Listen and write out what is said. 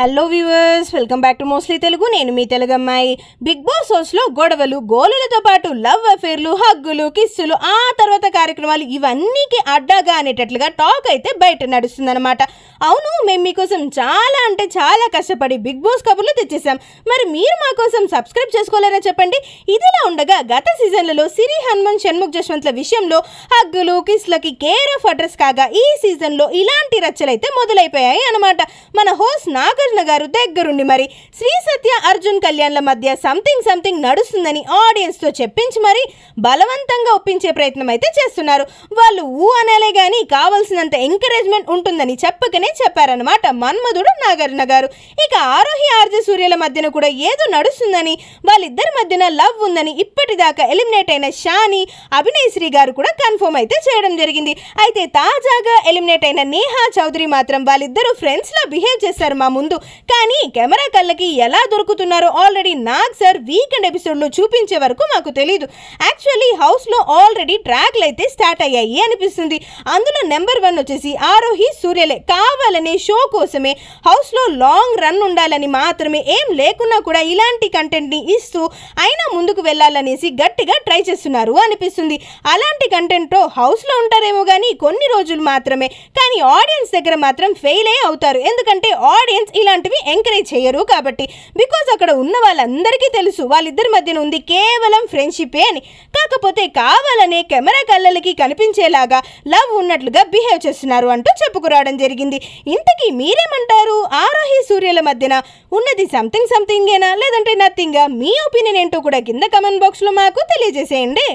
hello viewers welcome back to mostly Telugu నేను మీ తెలుగు అమ్మాయి బిగ్ బాస్ హౌస్లో గొడవలు గోలులతో పాటు లవ్ అఫేర్లు హగ్గులు కిస్సులు ఆ తర్వాత కార్యక్రమాలు ఇవన్నీకి అడ్డాగా అనేటట్లుగా టాక్ అయితే బయట నడుస్తుందన్నమాట అవును మేము మీకోసం చాలా అంటే చాలా కష్టపడి బిగ్ బాస్ కబుర్లు తెచ్చేసాం మరి మీరు మా కోసం సబ్స్క్రైబ్ చేసుకోలేరా చెప్పండి ఇదిలా ఉండగా గత సీజన్లలో సిరి హనుమాన్ షణ్ముఖ్ జశ్వంత్ల విషయంలో హగ్గులు కిస్లకి కేర్ ఆఫ్ అడ్రస్ కాగా ఈ సీజన్లో ఇలాంటి రచ్చలైతే మొదలైపోయాయి అనమాట మన హోస్ నాగర్ నాగార్జున గారు దగ్గరుండి మరి శ్రీ సత్య అర్జున్ కళ్యాణ్ల మధ్య సంథింగ్ సంథింగ్ నడుస్తుందని ఆడియన్స్తో చెప్పించి మరి బలవంతంగా ఒప్పించే ప్రయత్నం అయితే చేస్తున్నారు వాళ్ళు ఊ అనాలే కానీ కావాల్సినంత ఎంకరేజ్మెంట్ ఉంటుందని చెప్పకనే చెప్పారనమాట మన్మధుడు నాగార్జున గారు ఇక ఆరోహి ఆర్జే సూర్యుల మధ్యన కూడా ఏదో నడుస్తుందని వాళ్ళిద్దరి మధ్యన లవ్ ఉందని ఇప్పటిదాకా ఎలిమినేట్ అయిన షాని అభినయశ్రీ గారు కూడా కన్ఫర్మ్ అయితే చేయడం జరిగింది అయితే తాజాగా ఎలిమినేట్ అయిన నేహా చౌదరి మాత్రం వాళ్ళిద్దరూ ఫ్రెండ్స్లా బిహేవ్ చేశారు మా ముందు కానీ కెమెరా కళ్ళకి ఎలా దొరుకుతున్నారో ఆల్రెడీ నాగ్ సార్ వీకెండ్ ఎపిసోడ్లో చూపించే వరకు మాకు తెలియదు యాక్చువల్లీ హౌస్లో ఆల్రెడీ ట్రాక్లు అయితే స్టార్ట్ అయ్యాయి అనిపిస్తుంది అందులో నెంబర్ వన్ వచ్చేసి ఆరోహి సూర్యలే కావాలనే షో కోసమే హౌస్లో లాంగ్ రన్ ఉండాలని మాత్రమే ఏం లేకున్నా కూడా ఇలాంటి కంటెంట్ని ఇస్తూ అయినా ముందుకు వెళ్ళాలనేసి గట్టిగా ట్రై చేస్తున్నారు అనిపిస్తుంది అలాంటి కంటెంట్తో హౌస్లో ఉంటారేమో కానీ కొన్ని రోజులు మాత్రమే కానీ ఆడియన్స్ దగ్గర మాత్రం ఫెయిల్ అవుతారు ఎందుకంటే ఆడియన్స్ ఇలా ఇలాంటివి ఎంకరేజ్ చేయరు కాబట్టి బికాజ్ అక్కడ ఉన్న వాళ్ళందరికీ తెలుసు వాళ్ళిద్దరి మధ్యన ఉంది కేవలం ఫ్రెండ్షిపే అని కాకపోతే కావాలనే కెమెరా కళ్ళలకి కనిపించేలాగా లవ్ ఉన్నట్లుగా బిహేవ్ చేస్తున్నారు అంటూ చెప్పుకురావడం జరిగింది ఇంతకీ మీరేమంటారు ఆరోహి సూర్యుల మధ్యన ఉన్నది సంథింగ్ సంథింగేనా లేదంటే నథింగ్ మీ ఒపీనియన్ ఏంటో కూడా కింద కమెంట్ బాక్స్లో మాకు తెలియజేసేయండి